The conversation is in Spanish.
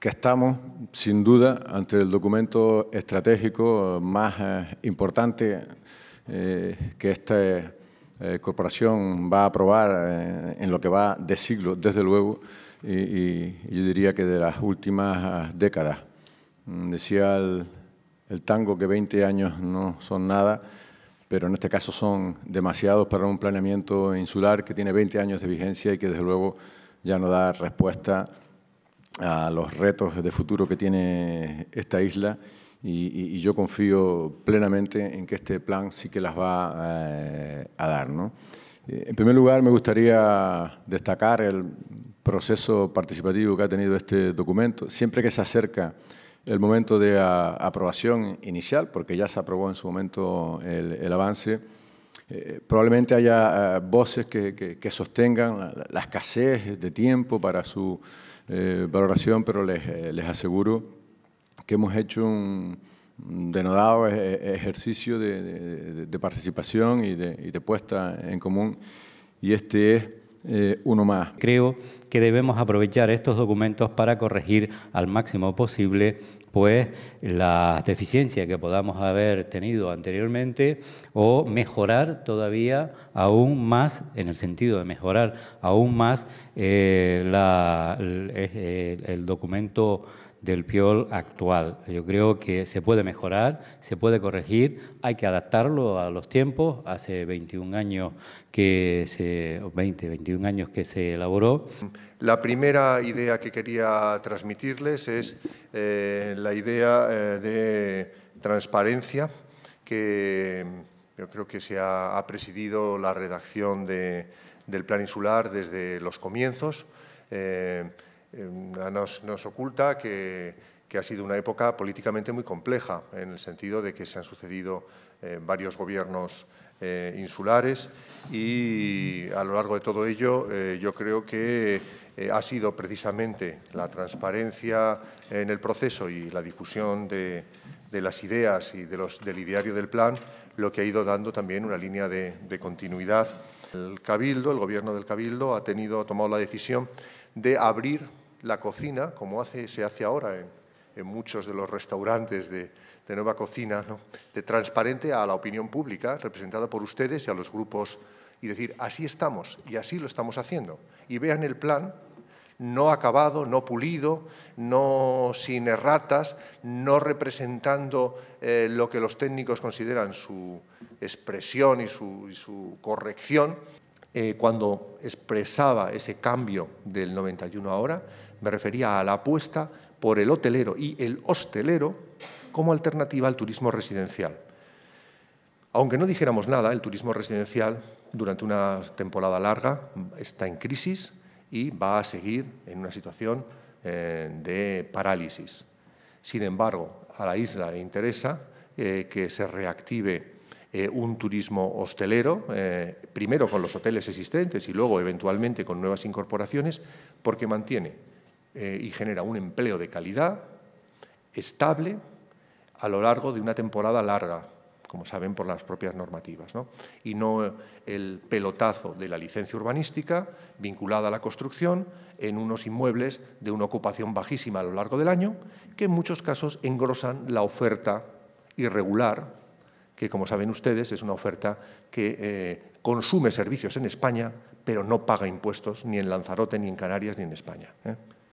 que estamos, sin duda, ante el documento estratégico más eh, importante eh, que esta eh, corporación va a aprobar en lo que va de siglo, desde luego, y, yo diría que de las últimas ah, décadas. Mm, decía el, el tango que 20 años no son nada, pero en este caso son demasiados para un planeamiento insular que tiene 20 años de vigencia y que desde luego ya no da respuesta a los retos de futuro que tiene esta isla y, yo confío plenamente en que este plan sí que las va eh, a dar. ¿no? Eh, en primer lugar, me gustaría destacar el proceso participativo que ha tenido este documento. Siempre que se acerca el momento de aprobación inicial, porque ya se aprobó en su momento el, avance, eh, probablemente haya voces que, sostengan la, escasez de tiempo para su eh, valoración, pero les, eh, les, aseguro que hemos hecho un denodado e, e, ejercicio de, participación y de, puesta en común y este es eh, uno más. Creo que debemos aprovechar estos documentos para corregir al máximo posible pues las deficiencias que podamos haber tenido anteriormente o mejorar todavía aún más, en el sentido de mejorar aún más eh, la, eh, el, documento del PIOL actual. Yo creo que se puede mejorar, se puede corregir, hay que adaptarlo a los tiempos. Hace 21 años que se, 20, 21 años que se elaboró. La primera idea que quería transmitirles es eh, la idea eh, de transparencia que yo creo que se ha, presidido la redacción del Plan Insular desde los comienzos. Eh, nos, nos oculta que ha sido una época políticamente muy compleja, en el sentido de que se han sucedido varios gobiernos eh, insulares y a lo largo de todo ello eh, yo creo que eh, ha sido precisamente la transparencia en el proceso y la difusión de, las ideas y de los, del ideario del plan lo que ha ido dando también una línea de, continuidad. El Cabildo, el Gobierno del Cabildo, ha, tenido, ha tomado la decisión de abrir la cocina, como hace, se hace ahora en, muchos de los restaurantes de, Nueva Cocina, de transparente a la opinión pública representada por ustedes y a los grupos y decir, así estamos y así lo estamos haciendo. Y vean el plan no acabado, no pulido, no sin erratas, no representando eh, lo que los técnicos consideran su expresión y su corrección, eh, cuando expresaba ese cambio del 91 ahora, me refería a la apuesta por el hotelero y el hostelero como alternativa al turismo residencial. Aunque no dijéramos nada, el turismo residencial durante una temporada larga está en crisis y va a seguir en una situación eh, de parálisis. Sin embargo, a la isla le interesa eh, que se reactive eh, un turismo hostelero, eh, primero con los hoteles existentes y luego eventualmente con nuevas incorporaciones, porque mantiene eh, y genera un empleo de calidad, estable, a lo largo de una temporada larga, como saben por las propias normativas, y no el pelotazo de la licencia urbanística vinculada a la construcción en unos inmuebles de una ocupación bajísima a lo largo del año, que en muchos casos engrosan la oferta irregular que como saben ustedes es una oferta que eh, consume servicios en España, pero no paga impuestos ni en Lanzarote, ni en Canarias, ni en España. ¿eh?